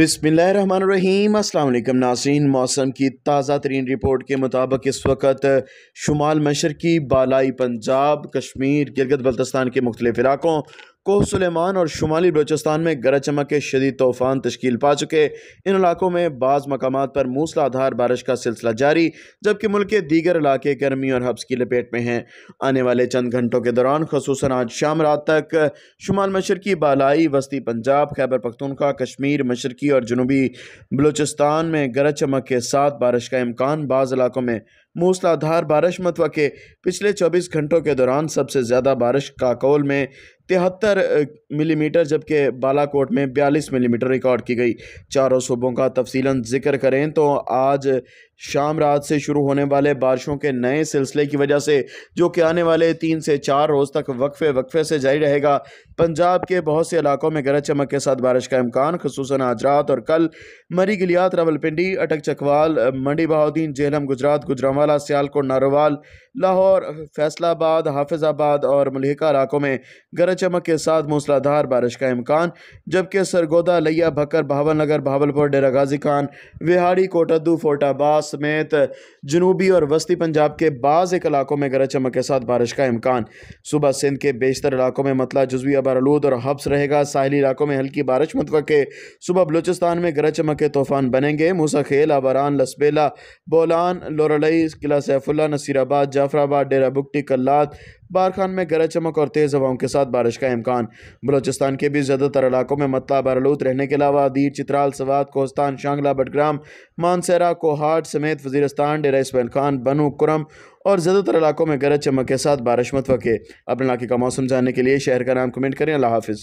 बिसमीम अल्लाम नासरीन मौसम की ताज़ा तरीन रिपोर्ट के मुताबिक इस वक्त शुमाल मशरकी बालाई पंजाब कश्मीर गिरगत बल्तस्तान के मुख्तलिफ इलाकों कोह सलेमान और शुमाली बलोचिस्तान में गरज चमक के शदीद तूफान तश्कील पा चुके इन इलाकों में बाज़ मकाम पर मूसलाधार बारिश का सिलसिला जारी जबकि मुल्क के दीगर इलाके गर्मी और हब्स की लपेट में हैं आने वाले चंद घंटों के दौरान खसूस आज शाम रात तक शुमाल मशरकी बालाई वस्ती पंजाब खैबर पख्तूनखा कश्मीर मशरकी और जनूबी बलोचिस्तान में गरज चमक के साथ बारिश का इम्कान बाज़ इलाकों में मूसलाधार बारिश के पिछले चौबीस घंटों के दौरान सबसे ज़्यादा बारिश काकोल में तिहत्तर मिलीमीटर जबकि बालाकोट में बयालीस मिलीमीटर रिकॉर्ड की गई चारों सूबों का तफसीला जिक्र करें तो आज शाम रात से शुरू होने वाले बारिशों के नए सिलसिले की वजह से जो कि आने वाले तीन से चार रोज़ तक वक्फे वक्फे से जारी रहेगा पंजाब के बहुत से इलाकों में गरज चमक के साथ बारिश का इम्कान खसूस आज रात और कल मरी गलियात रावलपिंडी अटक चकवाल मंडी बहाद्दीन जेहलम गुजरात गुजरावाला सियालकोट नारोवाल लाहौर फैसलाबाद हाफिज़ाबाद और मलहिका इलाकों में गरज चमक के साथ मूसलाधार बारिश का इम्कान जबकि सरगोदा लिया भकर भावल नगर भावलपुर डेरा गाजी खान विहाड़ी कोटद्दू फोटाबाद समेत जनूबी और वस्ती पंजाब के बाज़ इलाकों में गरज चमक के साथ बारिश का इम्कान सुबह सिंध के बेशतर इलाकों में मतला जजवी अबारलूद और हब्स रहेगा साहली इलाकों में हल्की बारिश मुतव सुबह बलूचिस्तान में गरज चमक के तूफान बनेंगे मूसाखेल आबारान लसबेला बोलान लोरलई किला सैफुल्ला नसीराबाद जाफराबाद डेरा बुकटी कल्लात बारखान में गरज चमक और तेज़ हवाओं के साथ बारिश का इम्कान बलोचिस्तान के भी ज़्यादातर इलाकों में मतला बारलूत रहने के अलावा अदीर चित्राल सवात कोस्तान शांगला बटग्राम मानसरा कोहाट समेत वजीरस्तान डेरा इसमैल खान बनू कुरम और ज़्यादातर इलाकों में गरज चमक के साथ बारिश मतवक़ अपने इलाके का मौसम जानने के लिए शहर का नाम कमेंट करें अल्लाह हाफिज़